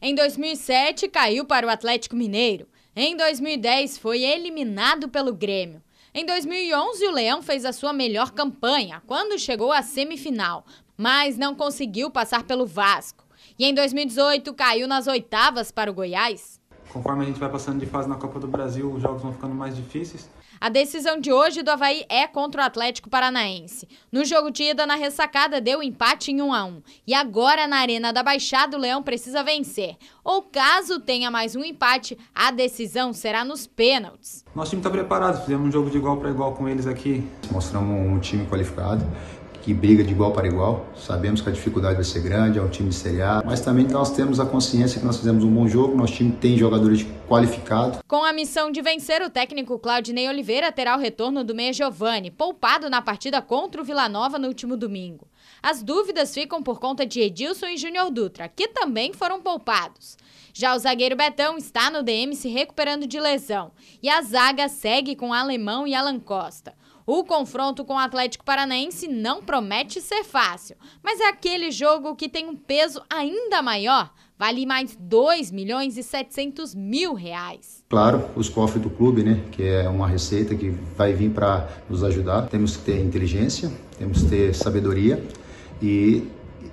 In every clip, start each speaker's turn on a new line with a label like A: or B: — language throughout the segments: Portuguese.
A: Em 2007, caiu para o Atlético Mineiro. Em 2010, foi eliminado pelo Grêmio. Em 2011, o Leão fez a sua melhor campanha, quando chegou à semifinal, mas não conseguiu passar pelo Vasco. E em 2018, caiu nas oitavas para o Goiás conforme a gente vai passando de fase na Copa do Brasil, os jogos vão ficando mais difíceis. A decisão de hoje do Havaí é contra o Atlético Paranaense. No jogo de ida, na ressacada, deu empate em 1 a 1 E agora, na Arena da Baixada, o Leão precisa vencer. Ou caso tenha mais um empate, a decisão será nos pênaltis.
B: Nosso time está preparado, fizemos um jogo de igual para igual com eles aqui. Mostramos um time qualificado, que briga de igual para igual. Sabemos que a dificuldade vai ser grande, é um time seriado mas também nós temos a consciência que nós fizemos um bom jogo, nosso time tem jogadores qualificados.
A: Com a missão de vencer, o técnico Claudinei Oliveira terá o retorno do Meia Giovani, poupado na partida contra o Vila Nova no último domingo. As dúvidas ficam por conta de Edilson e Júnior Dutra, que também foram poupados. Já o zagueiro Betão está no DM se recuperando de lesão. E a zaga segue com Alemão e Alan Costa. O confronto com o Atlético Paranaense não promete ser fácil, mas é aquele jogo que tem um peso ainda maior vale mais 2 milhões e 700 mil reais. Claro,
B: os cofres do clube, né, que é uma receita que vai vir para nos ajudar. Temos que ter inteligência, temos que ter sabedoria e,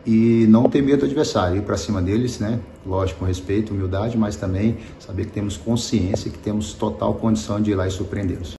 B: e não ter medo do adversário, ir para cima deles, né, lógico, com respeito, humildade, mas também saber que temos consciência, que temos total condição de ir lá e surpreendê-los.